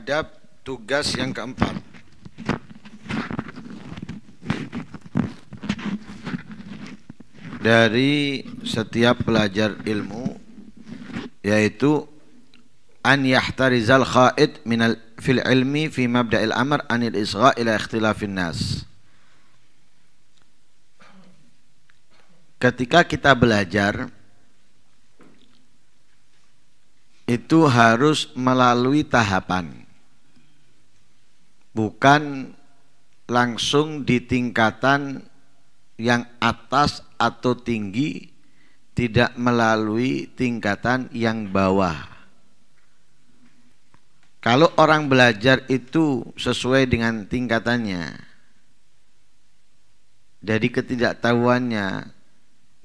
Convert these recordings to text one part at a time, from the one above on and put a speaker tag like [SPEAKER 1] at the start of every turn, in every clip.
[SPEAKER 1] terhadap tugas yang keempat. Dari setiap pelajar ilmu yaitu an yahtarizal khaid minal fil ilmi fi mabda'il amr anil isgha ila ikhtilafin nas. Ketika kita belajar itu harus melalui tahapan bukan langsung di tingkatan yang atas atau tinggi tidak melalui tingkatan yang bawah. Kalau orang belajar itu sesuai dengan tingkatannya. dari ketidaktahuannya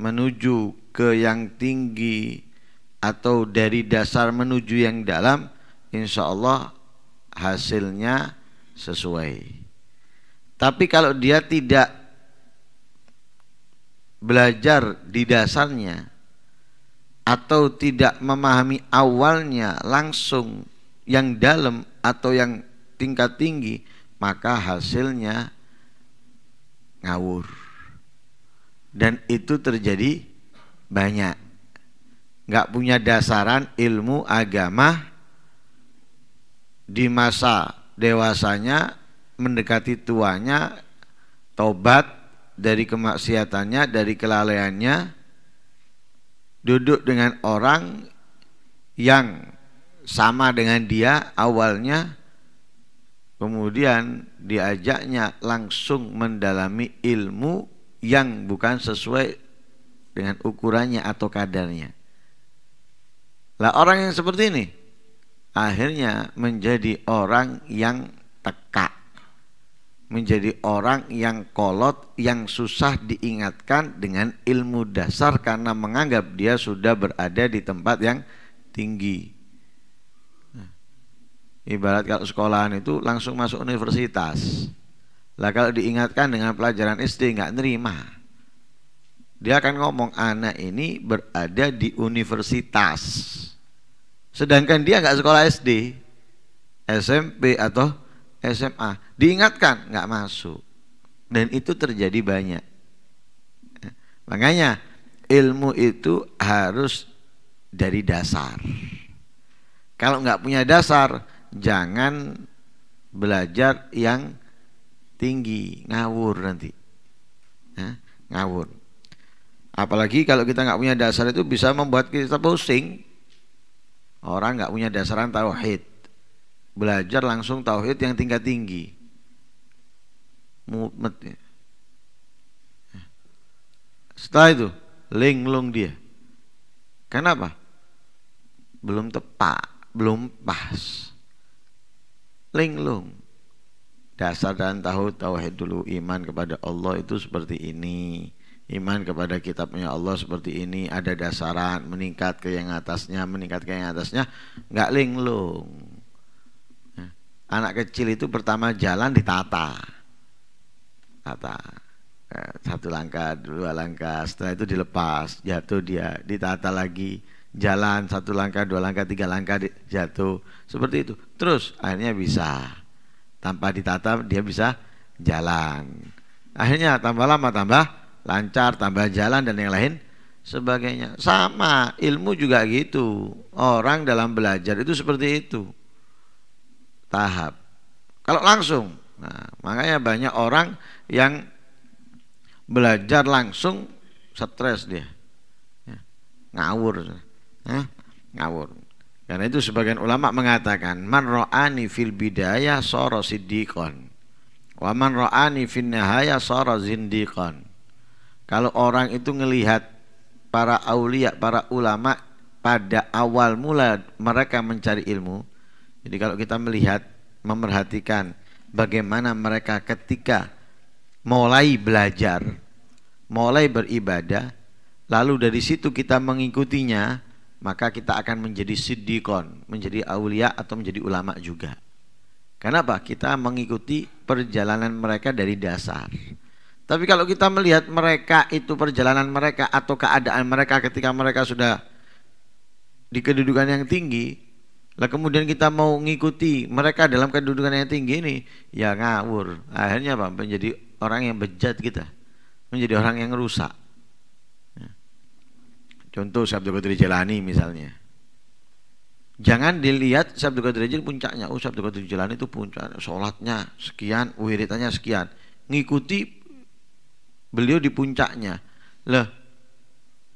[SPEAKER 1] menuju ke yang tinggi atau dari dasar menuju yang dalam, insya Allah hasilnya sesuai. Tapi kalau dia tidak belajar di dasarnya atau tidak memahami awalnya langsung yang dalam atau yang tingkat tinggi, maka hasilnya ngawur. Dan itu terjadi banyak. Gak punya dasaran ilmu agama di masa dewasanya mendekati tuanya tobat dari kemaksiatannya dari kelalaiannya duduk dengan orang yang sama dengan dia awalnya kemudian diajaknya langsung mendalami ilmu yang bukan sesuai dengan ukurannya atau kadarnya lah orang yang seperti ini akhirnya menjadi orang yang teka menjadi orang yang kolot yang susah diingatkan dengan ilmu dasar karena menganggap dia sudah berada di tempat yang tinggi nah, ibarat kalau sekolahan itu langsung masuk universitas lah kalau diingatkan dengan pelajaran SD nggak nerima dia akan ngomong anak ini berada di universitas Sedangkan dia nggak sekolah SD, SMP atau SMA. Diingatkan nggak masuk. Dan itu terjadi banyak. Ya. Makanya ilmu itu harus dari dasar. Kalau nggak punya dasar, jangan belajar yang tinggi, ngawur nanti. Hah? Ya, ngawur. Apalagi kalau kita nggak punya dasar itu bisa membuat kita pusing Orang nggak punya dasaran tauhid. Belajar langsung tauhid yang tingkat tinggi. Mumet. Setelah itu linglung dia. Kenapa? Belum tepat, belum pas. Linglung. Dasar dan tahu tauhid dulu iman kepada Allah itu seperti ini Iman kepada kitabnya Allah seperti ini ada dasaran meningkat ke yang atasnya, meningkat ke yang atasnya, nggak linglung. Ya. Anak kecil itu pertama jalan ditata, tata ya, satu langkah, dua langkah, setelah itu dilepas, jatuh dia, ditata lagi, jalan satu langkah, dua langkah, tiga langkah, jatuh, seperti itu. Terus akhirnya bisa, tanpa ditata dia bisa jalan. Akhirnya tambah lama tambah lancar, tambah jalan dan yang lain sebagainya. Sama, ilmu juga gitu. Orang dalam belajar itu seperti itu. Tahap. Kalau langsung, nah, makanya banyak orang yang belajar langsung stres dia. Ya. ngawur. Hah? Ngawur. Karena itu sebagian ulama mengatakan man ra'ani fil bidayah soro siddiqan wa man ra'ani fil nihayah sara kalau orang itu melihat para aulia, para ulama pada awal mula mereka mencari ilmu. Jadi kalau kita melihat, memerhatikan bagaimana mereka ketika mulai belajar, mulai beribadah, lalu dari situ kita mengikutinya, maka kita akan menjadi sidikon, menjadi aulia atau menjadi ulama juga. Kenapa? Kita mengikuti perjalanan mereka dari dasar. Tapi kalau kita melihat mereka itu perjalanan mereka atau keadaan mereka ketika mereka sudah di kedudukan yang tinggi, lah kemudian kita mau ngikuti mereka dalam kedudukan yang tinggi ini, ya ngawur. Akhirnya apa? Menjadi orang yang bejat kita, menjadi orang yang rusak. Ya. Contoh Syabdu Qadir Jalani misalnya. Jangan dilihat Syabdu Qadir Jelani puncaknya. Oh Syabdu Qadir Jelani itu puncak. Sholatnya sekian, wiritannya sekian. Ngikuti beliau di puncaknya loh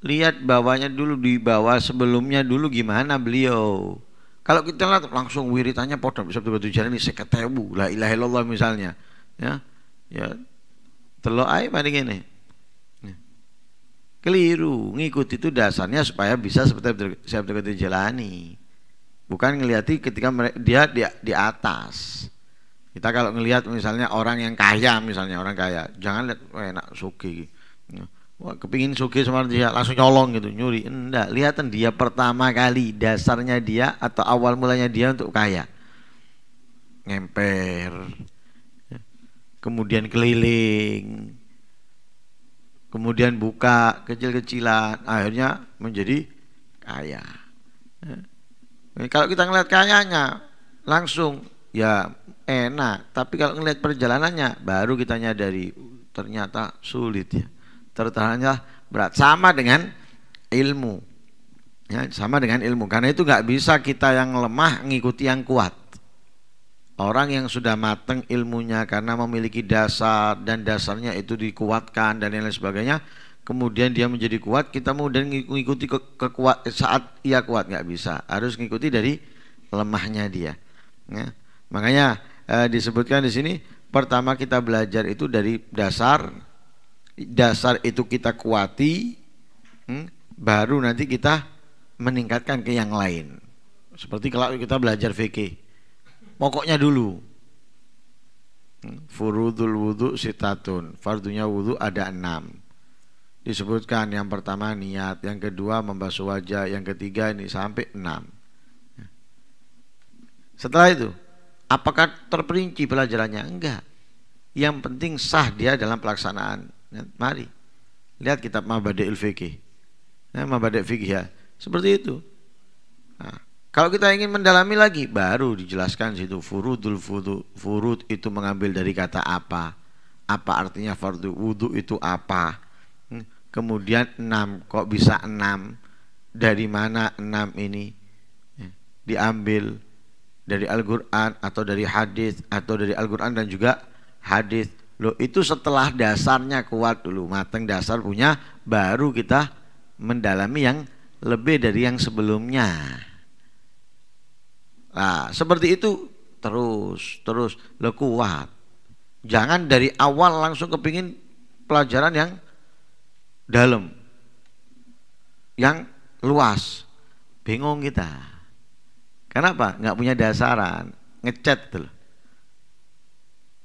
[SPEAKER 1] lihat bawahnya dulu di bawah sebelumnya dulu gimana beliau kalau kita lihat langsung wiritannya potong bisa betul jalan ini seketebu la ilaha illallah misalnya ya ya telok mari gini, ini ya. keliru ngikut itu dasarnya supaya bisa seperti saya betul betul Jalani bukan ngeliati ketika dia di atas kita kalau ngelihat misalnya orang yang kaya misalnya orang kaya jangan lihat wah enak suki, ya. wah kepingin suki sama dia langsung nyolong gitu nyuri enggak lihat dia pertama kali dasarnya dia atau awal mulanya dia untuk kaya ngemper ya. kemudian keliling kemudian buka kecil-kecilan akhirnya menjadi kaya ya. kalau kita ngeliat kayanya langsung ya enak tapi kalau ngelihat perjalanannya baru kita nyadari ternyata sulit ya tertahannya berat sama dengan ilmu ya sama dengan ilmu karena itu nggak bisa kita yang lemah ngikuti yang kuat orang yang sudah mateng ilmunya karena memiliki dasar dan dasarnya itu dikuatkan dan lain sebagainya kemudian dia menjadi kuat kita kemudian mengikuti ke, ke kuat, saat ia kuat nggak bisa harus ngikuti dari lemahnya dia ya Makanya eh, disebutkan di sini pertama kita belajar itu dari dasar, dasar itu kita kuati, hmm, baru nanti kita meningkatkan ke yang lain. Seperti kalau kita belajar VK pokoknya dulu. Hmm, furudul wudhu sitatun, fardunya wudhu ada enam. Disebutkan yang pertama niat, yang kedua membasuh wajah, yang ketiga ini sampai enam. Ya. Setelah itu Apakah terperinci pelajarannya? Enggak. Yang penting sah dia dalam pelaksanaan. Ya, mari lihat kitab Mabadi'il Fiqih. Ya, Mabadi' Fiqih ya. Seperti itu. Nah, kalau kita ingin mendalami lagi baru dijelaskan situ furudul fudu, furud itu mengambil dari kata apa? Apa artinya fardu wudu itu apa? Hmm, kemudian enam kok bisa enam? Dari mana enam ini ya, diambil? dari Al-Qur'an atau dari hadis atau dari Al-Qur'an dan juga hadis. lo itu setelah dasarnya kuat dulu, mateng dasar punya baru kita mendalami yang lebih dari yang sebelumnya. Nah, seperti itu terus terus lo kuat. Jangan dari awal langsung kepingin pelajaran yang dalam, yang luas. Bingung kita. Kenapa? Nggak punya dasaran, ngecat tuh.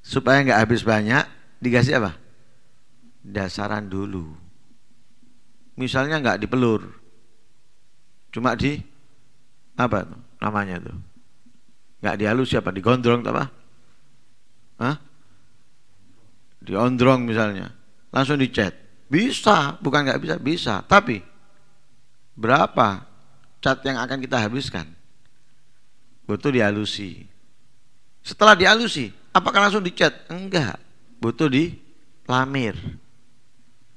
[SPEAKER 1] Supaya nggak habis banyak, dikasih apa? Dasaran dulu. Misalnya nggak dipelur, cuma di apa tuh, namanya tuh? Nggak dihalus siapa? Digondrong apa? Hah? Diondrong misalnya, langsung dicat. Bisa, bukan nggak bisa, bisa. Tapi berapa cat yang akan kita habiskan? butuh dialusi setelah dialusi apakah langsung dicat enggak butuh di lamir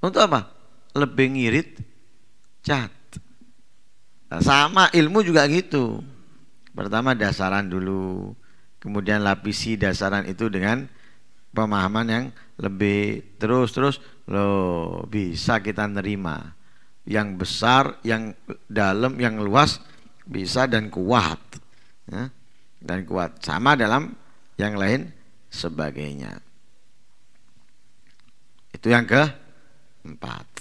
[SPEAKER 1] untuk apa lebih ngirit cat nah, sama ilmu juga gitu pertama dasaran dulu kemudian lapisi dasaran itu dengan pemahaman yang lebih terus terus lo bisa kita nerima yang besar yang dalam yang luas bisa dan kuat ya, dan kuat sama dalam yang lain sebagainya itu yang keempat